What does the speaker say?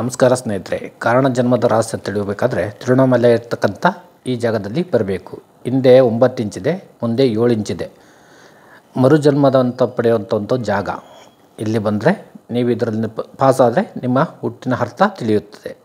ನಮಸ್ಕಾರ ಸ್ನೇಹಿತರೆ ಕಾರಣ ಜನ್ಮದ ರಹಸ್ಯ ತಿಳಿಯಬೇಕಾದ್ರೆ ತಿರುಣಾಮಲೆ ಇರ್ತಕ್ಕಂಥ ಈ ಜಾಗದಲ್ಲಿ ಬರಬೇಕು ಹಿಂದೆ ಒಂಬತ್ತು ಇಂಚಿದೆ ಮುಂದೆ ಏಳು ಇಂಚಿದೆ ಮರುಜನ್ಮದ ಅಂತ ಪಡೆಯುವಂಥ ಒಂದು ಜಾಗ ಇಲ್ಲಿ ಬಂದರೆ ನೀವು ಇದರಲ್ಲಿ ಪಾಸಾದರೆ ನಿಮ್ಮ ಹುಟ್ಟಿನ ಅರ್ಥ ತಿಳಿಯುತ್ತದೆ